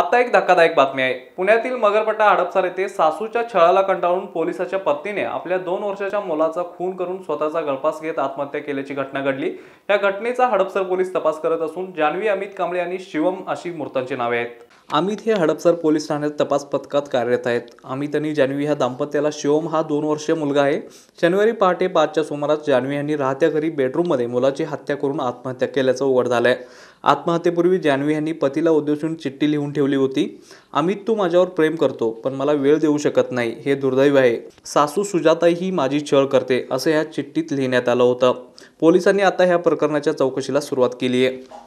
आता एक धक्कादायक बातमी आहे पुण्यातील मगरपट्टा हडपसर येथे सासूच्या छळाला कंटाळून पोलिसाच्या पत्नीने आपल्या दोन वर्षाच्या मुलाचा खून करून स्वतःचा गळपास घेत आत्महत्या केल्याची घटना घडली या घटनेचा हडपसर पोलीस तपास करत असून जान्हवी अमित कांबळे आणि शिवम अशी मृतांची नावे आहेत अमित हे हडपसर पोलीस ठाण्यात तपास पथकात कार्यरत आहेत अमित आणि जान्हवी ह्या दाम्पत्याला शिवम हा दोन वर्षीय मुलगा आहे शनिवारी पहाटे पाचच्या सुमारास जान्हवी यांनी राहत्या घरी बेडरूममध्ये मुलाची हत्या करून आत्महत्या केल्याचं उघड झालं आहे आत्महत्येपूर्वी जान्हवी यांनी पतीला उद्देशून चिठ्ठी लिहून ठेवली होती अमित तू माझ्यावर प्रेम करतो पण मला वेळ देऊ शकत नाही हे दुर्दैव आहे सासू सुजाताई ही माझी छळ करते असं ह्या चिठ्ठीत लिहिण्यात आलं होतं पोलिसांनी आता ह्या प्रकरणाच्या चौकशीला सुरुवात केली आहे